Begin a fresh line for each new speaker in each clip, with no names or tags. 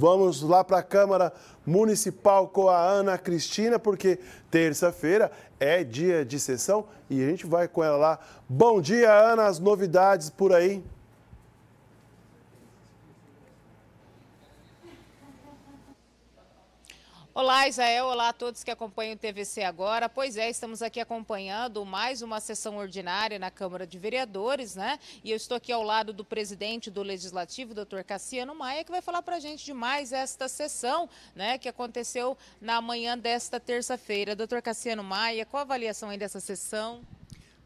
Vamos lá para a Câmara Municipal com a Ana Cristina, porque terça-feira é dia de sessão e a gente vai com ela lá. Bom dia, Ana, as novidades por aí.
Olá, Israel. Olá a todos que acompanham o TVC agora. Pois é, estamos aqui acompanhando mais uma sessão ordinária na Câmara de Vereadores, né? E eu estou aqui ao lado do presidente do Legislativo, doutor Cassiano Maia, que vai falar para a gente de mais esta sessão, né? Que aconteceu na manhã desta terça-feira. Doutor Cassiano Maia, qual a avaliação aí dessa sessão?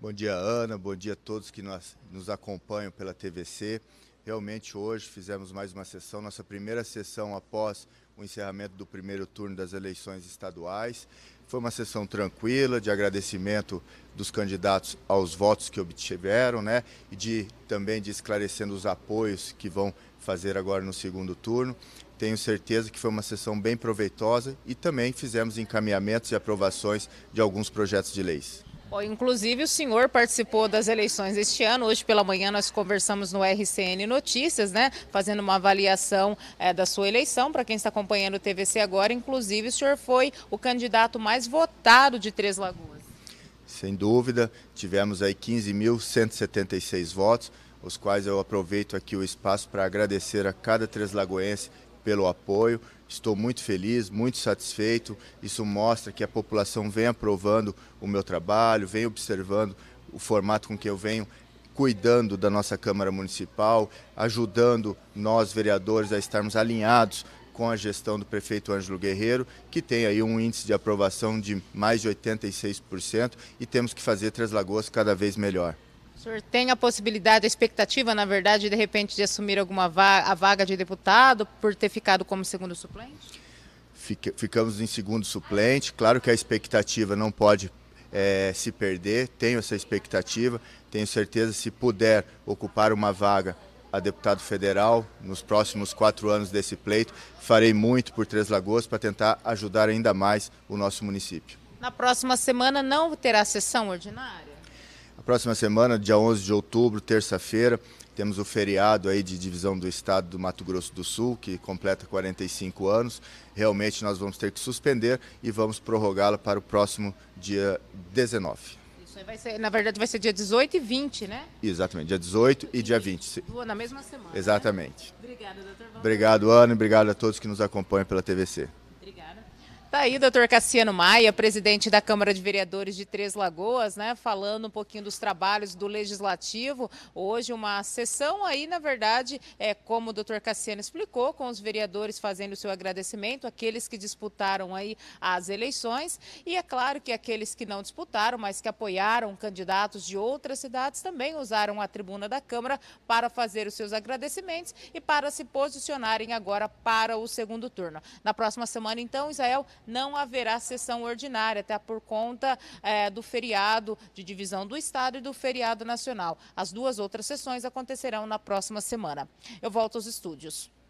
Bom dia, Ana. Bom dia a todos que nós, nos acompanham pela TVC. Realmente hoje fizemos mais uma sessão, nossa primeira sessão após o encerramento do primeiro turno das eleições estaduais. Foi uma sessão tranquila, de agradecimento dos candidatos aos votos que obtiveram, né? E de também de esclarecendo os apoios que vão fazer agora no segundo turno. Tenho certeza que foi uma sessão bem proveitosa e também fizemos encaminhamentos e aprovações de alguns projetos de leis.
Bom, inclusive, o senhor participou das eleições este ano. Hoje pela manhã nós conversamos no RCN Notícias, né? Fazendo uma avaliação é, da sua eleição. Para quem está acompanhando o TVC agora, inclusive, o senhor foi o candidato mais votado de Três Lagoas.
Sem dúvida, tivemos aí 15.176 votos, os quais eu aproveito aqui o espaço para agradecer a cada Três Lagoense pelo apoio. Estou muito feliz, muito satisfeito. Isso mostra que a população vem aprovando o meu trabalho, vem observando o formato com que eu venho cuidando da nossa Câmara Municipal, ajudando nós vereadores a estarmos alinhados com a gestão do prefeito Ângelo Guerreiro, que tem aí um índice de aprovação de mais de 86% e temos que fazer Três Lagoas cada vez melhor.
O senhor tem a possibilidade, a expectativa, na verdade, de repente, de assumir alguma vaga, a vaga de deputado por ter ficado como segundo suplente?
ficamos em segundo suplente. Claro que a expectativa não pode é, se perder, tenho essa expectativa. Tenho certeza, se puder ocupar uma vaga a deputado federal nos próximos quatro anos desse pleito, farei muito por Três Lagoas para tentar ajudar ainda mais o nosso município.
Na próxima semana não terá sessão ordinária?
próxima semana, dia 11 de outubro, terça-feira, temos o feriado aí de divisão do estado do Mato Grosso do Sul, que completa 45 anos. Realmente nós vamos ter que suspender e vamos prorrogá-la para o próximo dia 19.
Ser, na verdade, vai ser dia 18 e 20, né?
Exatamente, dia 18 e dia 20. Duas na mesma semana. Né? Exatamente. Né? Obrigada, doutor Obrigado, Ana, e obrigado a todos que nos acompanham pela TVC.
Tá aí, doutor Cassiano Maia, presidente da Câmara de Vereadores de Três Lagoas, né? Falando um pouquinho dos trabalhos do Legislativo. Hoje, uma sessão aí, na verdade, é como o doutor Cassiano explicou, com os vereadores fazendo o seu agradecimento, aqueles que disputaram aí as eleições. E é claro que aqueles que não disputaram, mas que apoiaram candidatos de outras cidades, também usaram a tribuna da Câmara para fazer os seus agradecimentos e para se posicionarem agora para o segundo turno. Na próxima semana, então, Israel não haverá sessão ordinária, até por conta é, do feriado de divisão do Estado e do feriado nacional. As duas outras sessões acontecerão na próxima semana. Eu volto aos estúdios.